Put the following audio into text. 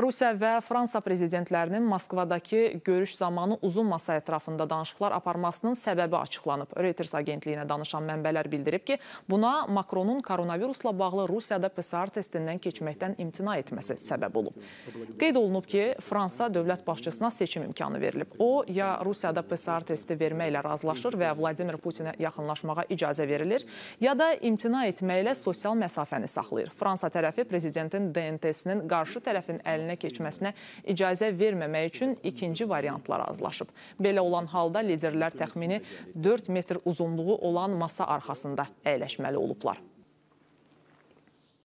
Rusiya və Fransa prezidentlərinin Moskvadakı görüş zamanı uzun masa ətrafında danışıqlar aparmasının səbəbi açıqlanıb. Reuters agentliyinə danışan mənbələr bildirib ki, buna Makronun koronavirusla bağlı Rusiyada PCR testindən keçməkdən imtina etməsi səbəb olub. Qeyd olunub ki, Fransa dövlət başçısına seçim imkanı verilib. O, ya Rusiyada PCR testi verməklə razılaşır və Vladimir Putinə yaxınlaşmağa icazə verilir, ya da imtina etməklə sosial məsafəni saxlayır. Fransa tərəfi prezidentin DNT-sinin qarşı tərəfin əlində əməlinə keçməsinə icazə verməmək üçün ikinci variantlar azlaşıb. Belə olan halda liderlər təxmini 4 metr uzunluğu olan masa arxasında əyləşməli olublar.